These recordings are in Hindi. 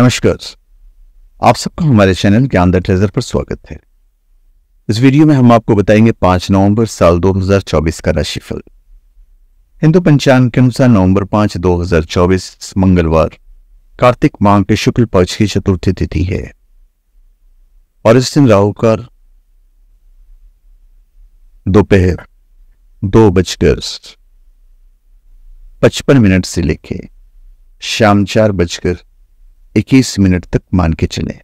नमस्कार आप सबका हमारे चैनल ज्ञान द ट्रेजर पर स्वागत है इस वीडियो में हम आपको बताएंगे 5 नवंबर साल 2024 का राशिफल हिंदू पंचांग के अनुसार नवंबर 5 2024 मंगलवार कार्तिक माह के शुक्ल पक्ष की चतुर्थी तिथि है और इस दिन राहुकार दोपहर दो बजकर पचपन मिनट से लेके शाम चार बजकर 21 मिनट तक मान के चले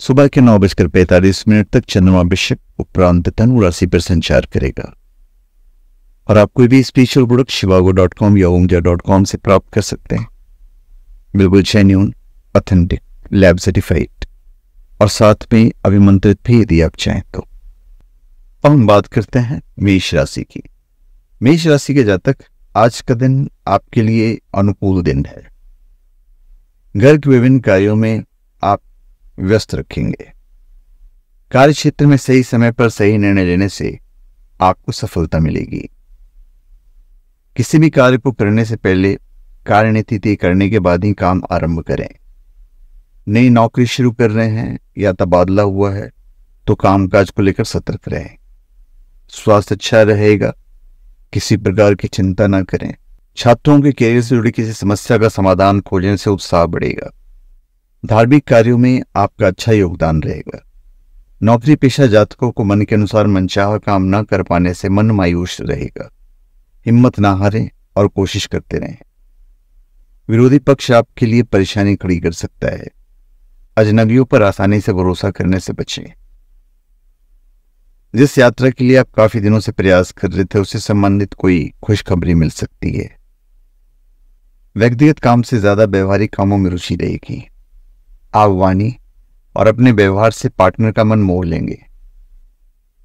सुबह के नौ बजकर पैंतालीस मिनट तक चंद्रमा वृश्चिक उपरांत धनु राशि पर संचार करेगा और आप कोई भी स्पेशल प्रोडक्ट शिवागो डॉट कॉम या ओमजा डॉट कॉम से प्राप्त कर सकते हैं बिल्कुल जेन्यून ऑथेंटिक लैब सर्टिफाइड और साथ में अभिमंत्रित भी यदि आप चाहें तो अब हम बात करते हैं मेष राशि की मेष राशि के जातक आज का दिन आपके लिए अनुकूल दिन है घर के विभिन्न कार्यों में आप व्यस्त रखेंगे कार्य क्षेत्र में सही समय पर सही निर्णय लेने से आपको सफलता मिलेगी किसी भी कार्य को करने से पहले कार्यनीति तय करने के बाद ही काम आरंभ करें नई नौकरी शुरू कर रहे हैं या तबादला हुआ है तो कामकाज को लेकर सतर्क रहें स्वास्थ्य अच्छा रहेगा किसी प्रकार की चिंता ना करें छात्रों के कैरियर से जुड़ी किसी समस्या का समाधान खोजने से उत्साह बढ़ेगा धार्मिक कार्यों में आपका अच्छा योगदान रहेगा नौकरी पेशा जातकों को मन के अनुसार मनचाह काम न कर पाने से मन मायूस रहेगा हिम्मत ना हारें और कोशिश करते रहें विरोधी पक्ष आपके लिए परेशानी खड़ी कर सकता है अजनबियों पर आसानी से भरोसा करने से बचें जिस यात्रा के लिए आप काफी दिनों से प्रयास कर रहे थे उससे संबंधित कोई खुशखबरी मिल सकती है व्यक्तिगत काम से ज़्यादा व्यवहारिक कामों में रुचि रहेगी आप वाणी और अपने व्यवहार से पार्टनर का मन मोह लेंगे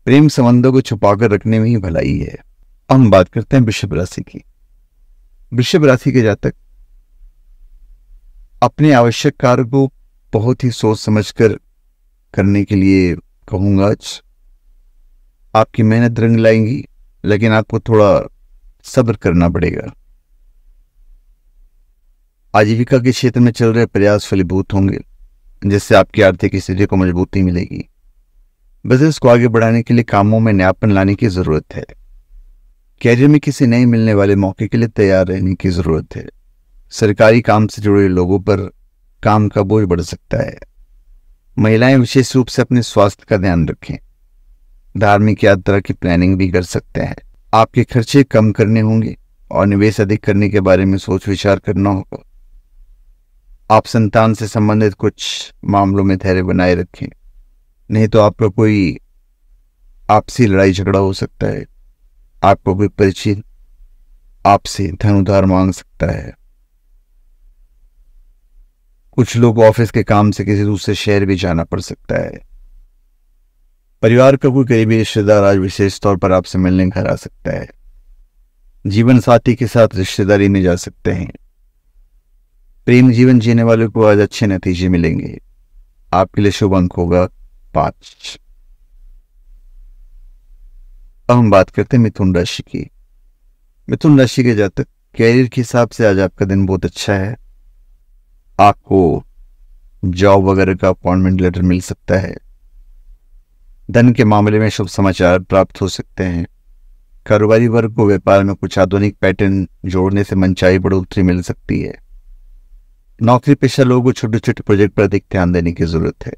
प्रेम संबंधों को छुपाकर रखने में ही भलाई है अब हम बात करते हैं वृषभ राशि की वृषभ राशि के जातक अपने आवश्यक कार्य को बहुत ही सोच समझकर करने के लिए कहूंगा आज आपकी मेहनत रंग लाएंगी लेकिन आपको थोड़ा सब्र करना पड़ेगा आजीविका के क्षेत्र में चल रहे प्रयास फलीभूत होंगे जिससे आपकी आर्थिक स्थिति को मजबूती मिलेगी बिजनेस को आगे बढ़ाने के लिए कामों में न्यापन लाने की जरूरत है कैरियर में किसी नए मिलने वाले मौके के लिए तैयार रहने की जरूरत है सरकारी काम से जुड़े लोगों पर काम का बोझ बढ़ सकता है महिलाएं विशेष रूप से अपने स्वास्थ्य का ध्यान रखें धार्मिक यात्रा की प्लानिंग भी कर सकते हैं आपके खर्चे कम करने होंगे और निवेश अधिक करने के बारे में सोच विचार करना होगा आप संतान से संबंधित कुछ मामलों में धैर्य बनाए रखें नहीं तो आपका कोई आपसी लड़ाई झगड़ा हो सकता है आपको कोई परिचित आपसे धन उधार मांग सकता है कुछ लोग ऑफिस के काम से किसी दूसरे शहर भी जाना पड़ सकता है परिवार का कोई करीबी रिश्तेदार आज विशेष तौर पर आपसे मिलने घर आ सकता है जीवन साथी के साथ रिश्तेदारी में जा सकते हैं प्रेम जीवन जीने वालों को आज अच्छे नतीजे मिलेंगे आपके लिए शुभ अंक होगा पांच अब हम बात करते हैं मिथुन राशि की मिथुन राशि के जातक कैरियर के हिसाब से आज आपका दिन बहुत अच्छा है आपको जॉब वगैरह का अपॉइंटमेंट लेटर मिल सकता है धन के मामले में शुभ समाचार प्राप्त हो सकते हैं कारोबारी वर्ग को व्यापार में कुछ आधुनिक पैटर्न जोड़ने से मनचाही बढ़ोतरी मिल सकती है नौकरी पेशा लोगों को छोटे छोटे प्रोजेक्ट पर अधिक ध्यान देने की जरूरत है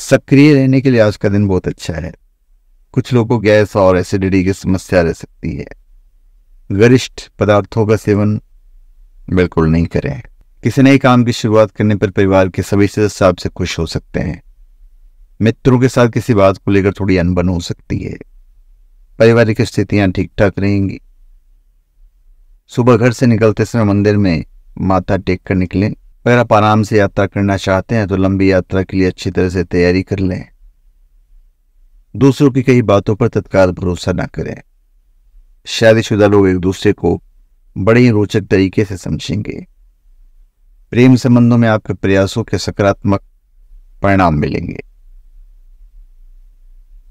सक्रिय रहने के लिए आज का दिन बहुत अच्छा है कुछ लोगों को गैस और एसिडिटी की समस्या रह सकती है गरिष्ठ पदार्थों का सेवन बिल्कुल नहीं करें किसी नए काम की शुरुआत करने पर परिवार के सभी सदस्य आपसे खुश हो सकते हैं मित्रों के साथ किसी बात को लेकर थोड़ी अनबन हो सकती है पारिवारिक स्थितियां ठीक ठाक रहेंगी सुबह घर से निकलते समय मंदिर में माथा टेक कर निकलें अगर आप आराम से यात्रा करना चाहते हैं तो लंबी यात्रा के लिए अच्छी तरह से तैयारी कर लें दूसरों की कई बातों पर तत्काल भरोसा ना करें शादीशुदा लोग एक दूसरे को बड़े ही रोचक तरीके से समझेंगे प्रेम संबंधों में आपके प्रयासों के सकारात्मक परिणाम मिलेंगे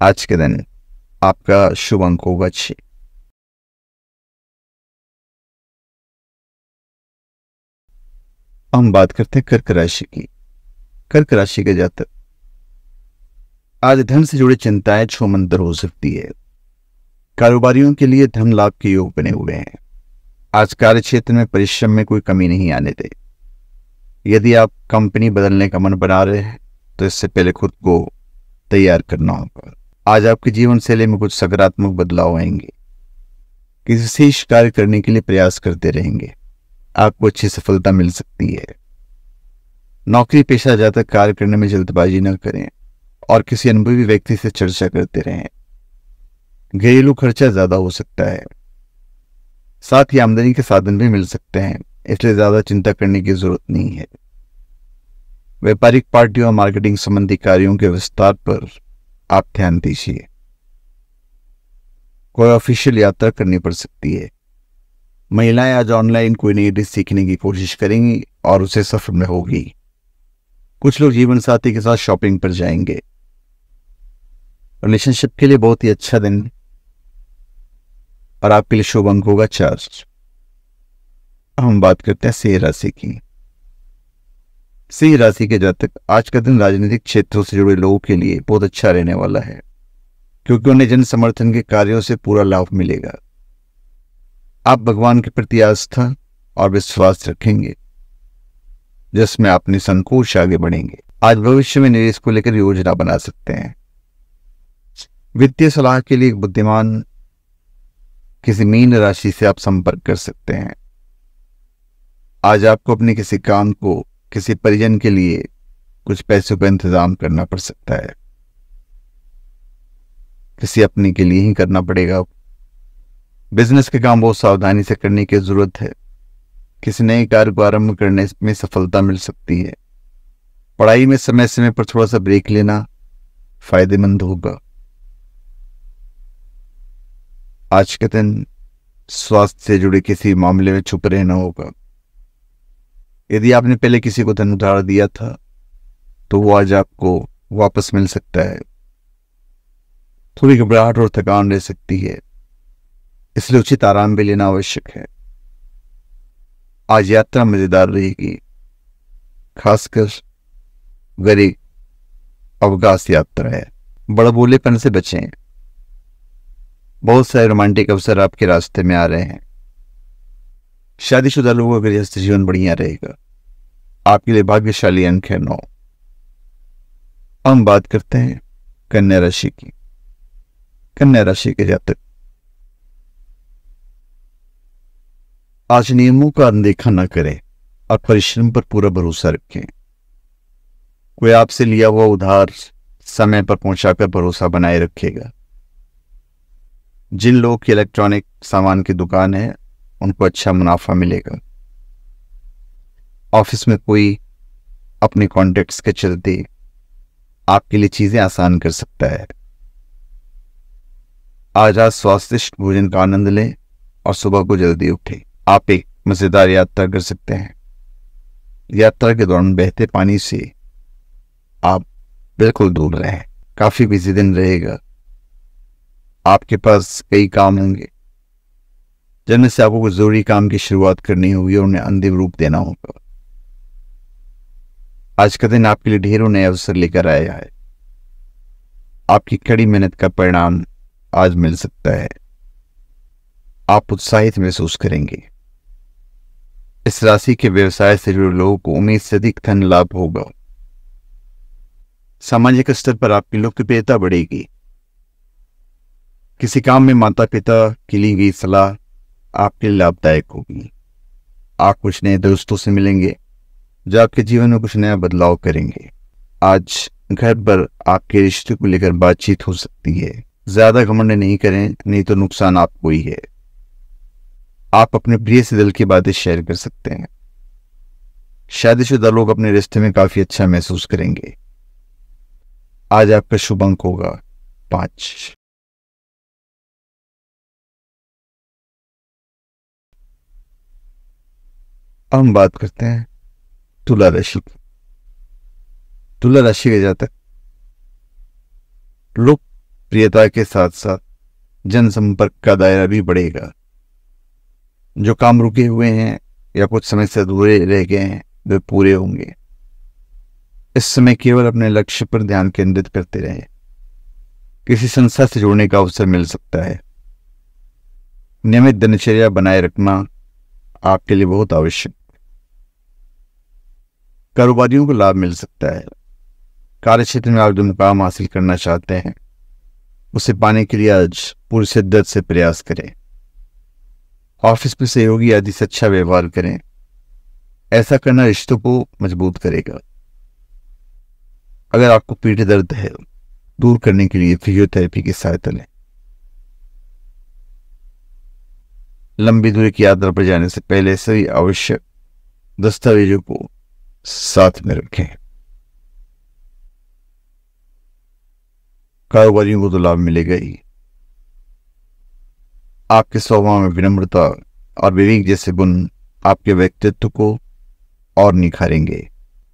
आज के दिन आपका शुभ अंक होगा छः हम बात करते हैं कर्क राशि की कर्क राशि के जातक आज धन से जुड़ी चिंताएं छो मंदर हो सकती है कारोबारियों के लिए धन लाभ के योग बने हुए हैं आज कार्य क्षेत्र में परिश्रम में कोई कमी नहीं आने दे यदि आप कंपनी बदलने का मन बना रहे हैं तो इससे पहले खुद को तैयार करना होगा आज आपके जीवन शैली में कुछ सकारात्मक बदलाव आएंगे किसी शेष कार्य करने के लिए प्रयास करते रहेंगे आपको अच्छी सफलता मिल सकती है नौकरी पेशा जातक कार्य करने में जल्दबाजी न करें और किसी अनुभवी व्यक्ति से चर्चा करते रहें घरेलू खर्चा ज्यादा हो सकता है साथ ही आमदनी के साधन भी मिल सकते हैं इसलिए ज्यादा चिंता करने की जरूरत नहीं है व्यापारिक पार्टियों और मार्केटिंग संबंधी कार्यों के विस्तार पर आप ध्यान दीजिए कोई ऑफिशियल यात्रा करनी पड़ सकती है महिलाएं आज ऑनलाइन कोई नई डिश सीखने की कोशिश करेंगी और उसे सफल में होगी कुछ लोग जीवन साथी के साथ शॉपिंग पर जाएंगे रिलेशनशिप के लिए बहुत ही अच्छा दिन और आपके लिए शुभ अंक होगा चर्च हम बात करते हैं सिंह राशि की सिंह राशि के जातक आज का दिन राजनीतिक क्षेत्रों से जुड़े लोगों के लिए बहुत अच्छा रहने वाला है क्योंकि उन्हें जन समर्थन के कार्यों से पूरा लाभ मिलेगा आप भगवान के प्रति आस्था और विश्वास रखेंगे जिसमें आप निसंकोच आगे बढ़ेंगे आज भविष्य में निवेश को लेकर योजना बना सकते हैं वित्तीय सलाह के लिए बुद्धिमान किसी मीन राशि से आप संपर्क कर सकते हैं आज आपको अपने किसी काम को किसी परिजन के लिए कुछ पैसों का इंतजाम करना पड़ सकता है किसी अपने के लिए ही करना पड़ेगा आपको बिजनेस के काम बहुत सावधानी से करने की जरूरत है किसी नए कार्य को आरंभ करने में सफलता मिल सकती है पढ़ाई में समय समय पर थोड़ा सा ब्रेक लेना फायदेमंद होगा आज के दिन स्वास्थ्य से जुड़े किसी मामले में छुप रहना होगा यदि आपने पहले किसी को धन उधार दिया था तो वो आज आपको वापस मिल सकता है थोड़ी घबराहट और थकान रह सकती है इसलिए उचित आराम भी लेना आवश्यक है आज यात्रा मजेदार रहेगी खासकर गरीब अवकाश यात्रा है बड़ा बोलेपन से बचें बहुत सारे रोमांटिक अवसर आपके रास्ते में आ रहे हैं शादीशुदा लोगों का गृहस्थ जीवन बढ़िया रहेगा आपके लिए भाग्यशाली अंक है नौ हम बात करते हैं कन्या राशि की कन्या राशि के जातक आज नियमों का अनदेखा न करें और परिश्रम पर पूरा भरोसा रखें कोई आपसे लिया हुआ उधार समय पर पहुंचाकर भरोसा बनाए रखेगा जिन लोगों की इलेक्ट्रॉनिक सामान की दुकान है उनको अच्छा मुनाफा मिलेगा ऑफिस में कोई अपने कॉन्टेक्ट्स के चलते आपके लिए चीजें आसान कर सकता है आज आज स्वास्थ्य भोजन का आनंद लें और सुबह को जल्दी उठें आप एक मज़ेदार यात्रा कर सकते हैं यात्रा के दौरान बहते पानी से आप बिल्कुल दूर रहे काफ़ी बिजी दिन रहेगा आपके पास कई काम होंगे जिनमें से आपको कुछ ज़रूरी काम की शुरुआत करनी होगी और उन्हें अंतिम रूप देना होगा आज का दिन आपके लिए ढेरों नए अवसर लेकर आया है आपकी कड़ी मेहनत का परिणाम आज मिल सकता है आप उत्साहित महसूस करेंगे इस राशि के व्यवसाय से जुड़े लोगों को उम्मीद से अधिक धन लाभ होगा सामाजिक स्तर पर आपकी लोकप्रियता बढ़ेगी किसी काम में माता पिता की ली गई सलाह आपके लिए लाभदायक होगी आप कुछ नए दोस्तों से मिलेंगे जो आपके जीवन में कुछ नया बदलाव करेंगे आज घर पर आपके रिश्ते को लेकर बातचीत हो सकती है ज्यादा घमंड नहीं करें नहीं तो नुकसान आपको ही है आप अपने प्रिय से दिल की बातें शेयर कर सकते हैं शादीशुदा लोग अपने रिश्ते में काफी अच्छा महसूस करेंगे आज आपका शुभ अंक होगा पांच हम बात करते हैं तुला राशि की तुला राशि के जातक लोकप्रियता के साथ साथ जनसंपर्क का दायरा भी बढ़ेगा जो काम रुके हुए हैं या कुछ समय से अधूरे रह गए हैं वे पूरे होंगे इस समय केवल अपने लक्ष्य पर ध्यान केंद्रित करते रहें किसी संस्था से जुड़ने का अवसर मिल सकता है नियमित दिनचर्या बनाए रखना आपके लिए बहुत आवश्यक कारोबारियों को लाभ मिल सकता है कार्य क्षेत्र में आप जो मुकाम हासिल करना चाहते हैं उसे पाने के लिए आज पूरी शिद्दत से प्रयास करें ऑफिस में सहयोगी आदि से अच्छा व्यवहार करें ऐसा करना रिश्तों को मजबूत करेगा अगर आपको पीठ दर्द है दूर करने के लिए फिजियोथेरेपी की सहायता लें लंबी दूरी की यात्रा पर जाने से पहले सभी आवश्यक दस्तावेजों को साथ में रखें कारोबारियों को तो लाभ मिलेगा ही आपके स्वभाव में विनम्रता और विवेक जैसे गुण आपके व्यक्तित्व को और निखारेंगे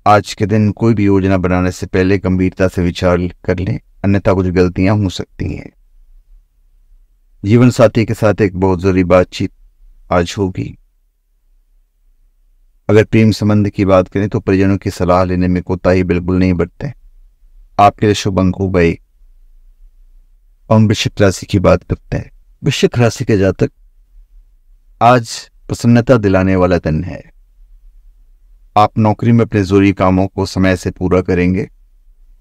आज के दिन कोई भी योजना बनाने से पहले गंभीरता से विचार कर लें अन्यथा कुछ गलतियां हो सकती हैं जीवन साथी के साथ एक बहुत जरूरी बातचीत आज होगी अगर प्रेम संबंध की बात करें तो परिजनों की सलाह लेने में कोताही बिल्कुल नहीं बरतें आपके लिए शुभ अंक हो गए और वृश्चिक राशि की बात करते हैं वृश्चिक राशि के जातक आज प्रसन्नता दिलाने वाला दिन है आप नौकरी में अपने जोरी कामों को समय से पूरा करेंगे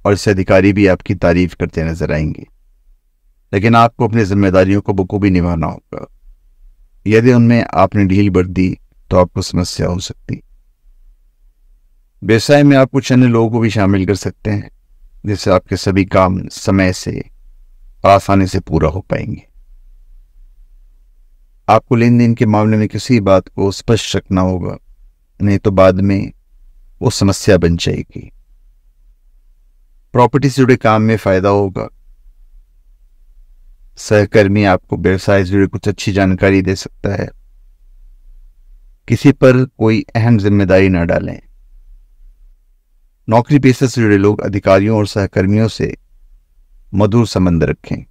और इससे अधिकारी भी आपकी तारीफ करते नजर आएंगे लेकिन आपको अपनी जिम्मेदारियों को बखूबी निभाना होगा यदि उनमें आपने ढील बढ़ दी तो आपको समस्या हो सकती व्यवसाय में आप कुछ अन्य लोगों को भी शामिल कर सकते हैं जिससे आपके सभी काम समय से आसानी से पूरा हो पाएंगे आपको लेन देन के मामले में किसी बात को स्पष्ट रखना होगा नहीं तो बाद में वो समस्या बन जाएगी प्रॉपर्टी से जुड़े काम में फायदा होगा सहकर्मी आपको व्यवसाय से जुड़े कुछ अच्छी जानकारी दे सकता है किसी पर कोई अहम जिम्मेदारी ना डालें नौकरी पेशे से जुड़े लोग अधिकारियों और सहकर्मियों से मधुर संबंध रखें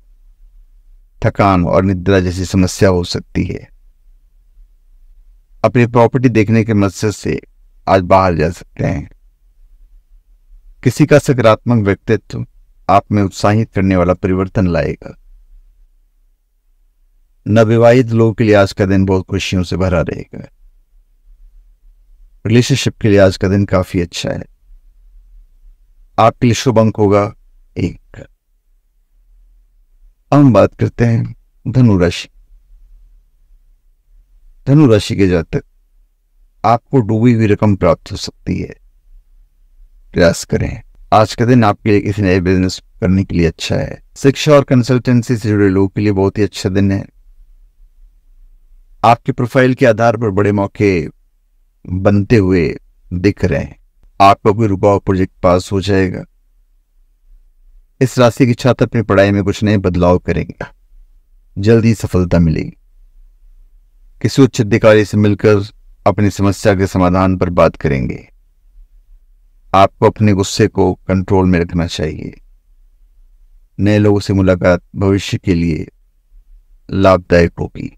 थकान और निद्रा जैसी समस्या हो सकती है अपनी प्रॉपर्टी देखने के मकसद से आज बाहर जा सकते हैं किसी का सकारात्मक व्यक्तित्व आप में उत्साहित करने वाला परिवर्तन लाएगा नवविवाहित लोगों के लिए आज का दिन बहुत खुशियों से भरा रहेगा रिलेशनशिप के लिए आज का दिन काफी अच्छा है आपके लिए शुभ अंक होगा एक हम बात करते हैं धनु राशि धनु राशि के जातक आपको डूबी हुई रकम प्राप्त हो सकती है प्रयास करें आज का दिन आपके लिए किसी नए बिजनेस करने के लिए अच्छा है शिक्षा और कंसल्टेंसी से जुड़े लोगों के लिए बहुत ही अच्छा दिन है आपके प्रोफाइल के आधार पर बड़े मौके बनते हुए दिख रहे हैं आपका कोई रुका प्रोजेक्ट पास हो जाएगा इस राशि की छात्र अपनी पढ़ाई में कुछ नए बदलाव करेंगे जल्दी सफलता मिलेगी किसी उच्च अधिकारी से मिलकर अपनी समस्या के समाधान पर बात करेंगे आपको अपने गुस्से को कंट्रोल में रखना चाहिए नए लोगों से मुलाकात भविष्य के लिए लाभदायक होगी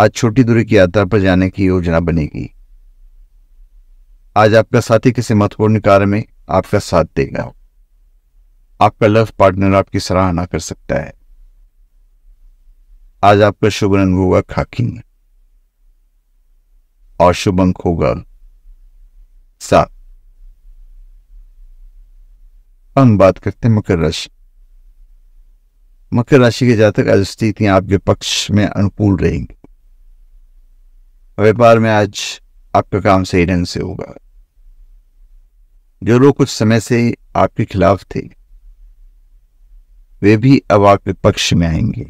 आज छोटी दूरी की यात्रा पर जाने की योजना बनेगी आज आपका साथी किसी महत्वपूर्ण कार्य में आपका साथ देगा आपका लव पार्टनर आपकी सराहना कर सकता है आज आपका शुभ रंग होगा खाकिंग और शुभ अंक होगा सात हम बात करते हैं मकर राशि मकर राशि के जातक आज स्थितियां आपके पक्ष में अनुकूल रहेंगी व्यापार में आज आपका काम सही ढंग से होगा जो लोग कुछ समय से आपके खिलाफ थे वे भी अब आपके पक्ष में आएंगे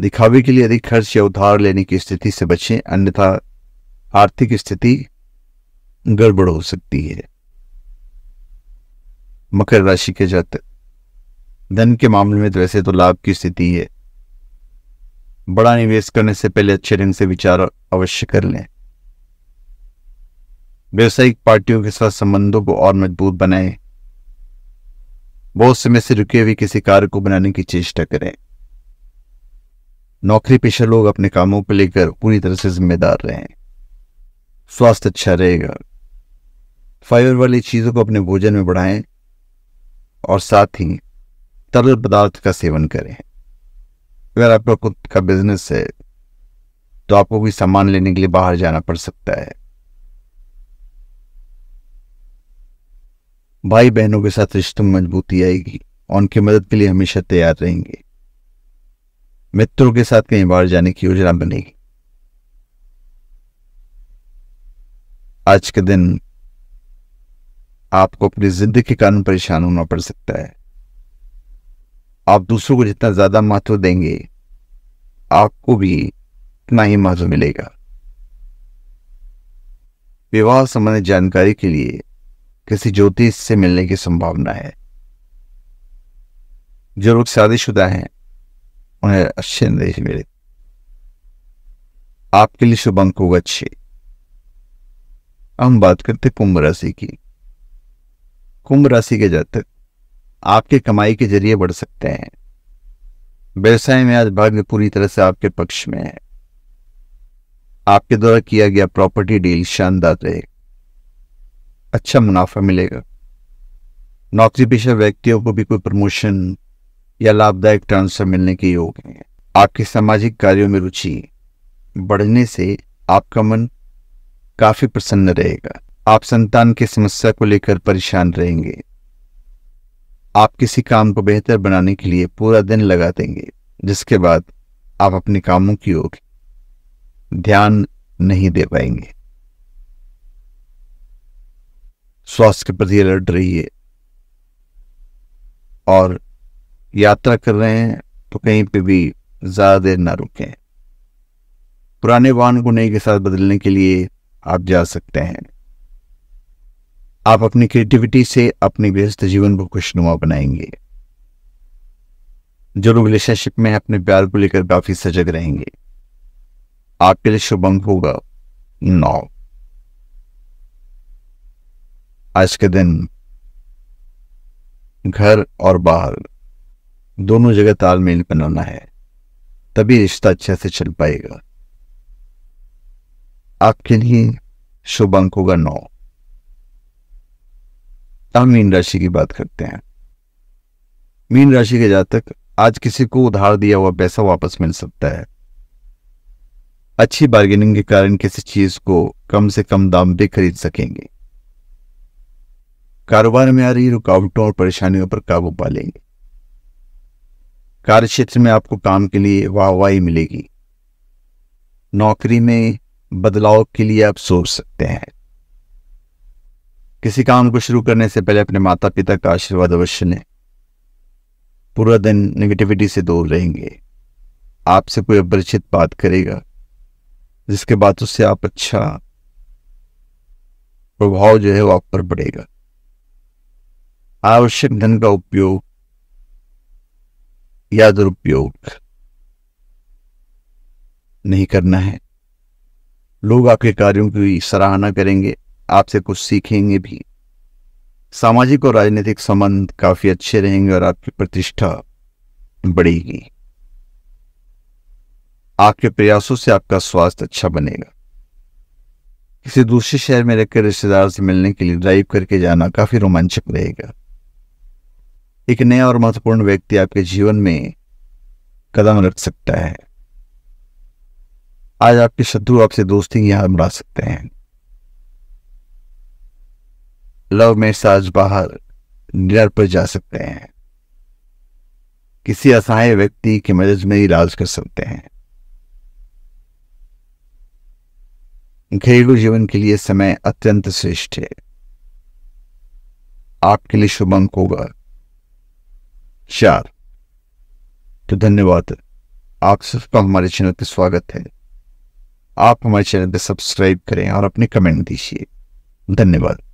दिखावे के लिए अधिक खर्च या उधार लेने की स्थिति से बचें अन्यथा आर्थिक स्थिति गड़बड़ हो सकती है मकर राशि के जात धन के मामले में तो वैसे तो लाभ की स्थिति है बड़ा निवेश करने से पहले अच्छे ढंग से विचार अवश्य कर लें व्यवसायिक पार्टियों के साथ संबंधों को और मजबूत बनाएं बहुत समय से रुके हुए किसी कार्य को बनाने की चेष्टा करें नौकरी पेशा लोग अपने कामों को लेकर पूरी तरह से जिम्मेदार रहें स्वास्थ्य अच्छा रहेगा फाइबर वाली चीज़ों को अपने भोजन में बढ़ाएं और साथ ही तरल पदार्थ का सेवन करें अगर आपका खुद का बिजनेस है तो आपको भी सामान लेने के लिए बाहर जाना पड़ सकता है भाई बहनों के साथ रिश्तों में मजबूती आएगी और उनकी मदद के लिए हमेशा तैयार रहेंगे मित्रों के साथ कहीं बाहर जाने की योजना बनेगी आज के दिन आपको अपनी जिंदगी के कारण परेशान होना पड़ सकता है आप दूसरों को जितना ज्यादा महत्व देंगे आपको भी उतना ही महत्व मिलेगा विवाह संबंधित जानकारी के लिए किसी ज्योतिष से मिलने की संभावना है जो लोग शादीशुदा हैं उन्हें अच्छे निर्देश मिले आपके लिए शुभ अंक होगा अच्छे हम बात करते कुंभ राशि की कुंभ राशि के जातक आपके कमाई के जरिए बढ़ सकते हैं व्यवसाय में आज भाग्य पूरी तरह से आपके पक्ष में है आपके द्वारा किया गया प्रॉपर्टी डील शानदार रहेगा अच्छा मुनाफा मिलेगा नौकरी पेशा व्यक्तियों को भी कोई प्रमोशन या लाभदायक ट्रांसफर मिलने के योग हैं आपके सामाजिक कार्यों में रुचि बढ़ने से आपका मन काफी प्रसन्न रहेगा आप संतान की समस्या को लेकर परेशान रहेंगे आप किसी काम को बेहतर बनाने के लिए पूरा दिन लगा देंगे जिसके बाद आप अपने कामों की ओर ध्यान नहीं दे पाएंगे स्वास्थ्य के प्रति अलर्ट रहिए और यात्रा कर रहे हैं तो कहीं पे भी ज़्यादा देर ना रुकें पुराने वाहन को नए के साथ बदलने के लिए आप जा सकते हैं आप अपनी क्रिएटिविटी से अपने व्यस्त जीवन को खुशनुमा बनाएंगे जो लोग रिलेशनशिप में अपने प्यार को लेकर काफी सजग रहेंगे आपके लिए शुभ अंक होगा नौ आज के दिन घर और बाहर दोनों जगह तालमेल बनाना है तभी रिश्ता अच्छे से चल पाएगा आपके लिए शुभ अंक होगा नौ हम मीन राशि की बात करते हैं मीन राशि के जातक आज किसी को उधार दिया हुआ पैसा वापस मिल सकता है अच्छी बार्गेनिंग के कारण किसी चीज को कम से कम दाम पे खरीद सकेंगे कारोबार में आ रही रुकावटों और परेशानियों पर काबू पा लेंगे कार्य क्षेत्र में आपको काम के लिए वाहवाही मिलेगी नौकरी में बदलाव के लिए आप सोच सकते हैं किसी काम को शुरू करने से पहले अपने माता पिता का आशीर्वाद अवश्य लें पूरा दिन नेगेटिविटी से दूर रहेंगे आपसे कोई अपरिचित बात करेगा जिसके बाद उससे आप अच्छा प्रभाव जो है वो आप पर पड़ेगा आवश्यक धन का उपयोग या दुरुपयोग नहीं करना है लोग आपके कार्यों की सराहना करेंगे आपसे कुछ सीखेंगे भी सामाजिक और राजनीतिक संबंध काफी अच्छे रहेंगे और आपकी प्रतिष्ठा बढ़ेगी आपके प्रयासों से आपका स्वास्थ्य अच्छा बनेगा किसी दूसरे शहर में रहकर रिश्तेदार से मिलने के लिए ड्राइव करके जाना काफी रोमांचक रहेगा एक नया और महत्वपूर्ण व्यक्ति आपके जीवन में कदम रख सकता है आज आपके शत्रु आपसे दोस्ती यहां हार सकते हैं लव में साज बाहर डिनर पर जा सकते हैं किसी असहाय व्यक्ति की मदद में इलाज कर सकते हैं घरेलू जीवन के लिए समय अत्यंत श्रेष्ठ है आपके लिए शुभ अंक होगा चार तो धन्यवाद आप सबका हमारे चैनल पर स्वागत है आप हमारे चैनल पर सब्सक्राइब करें और अपने कमेंट दीजिए धन्यवाद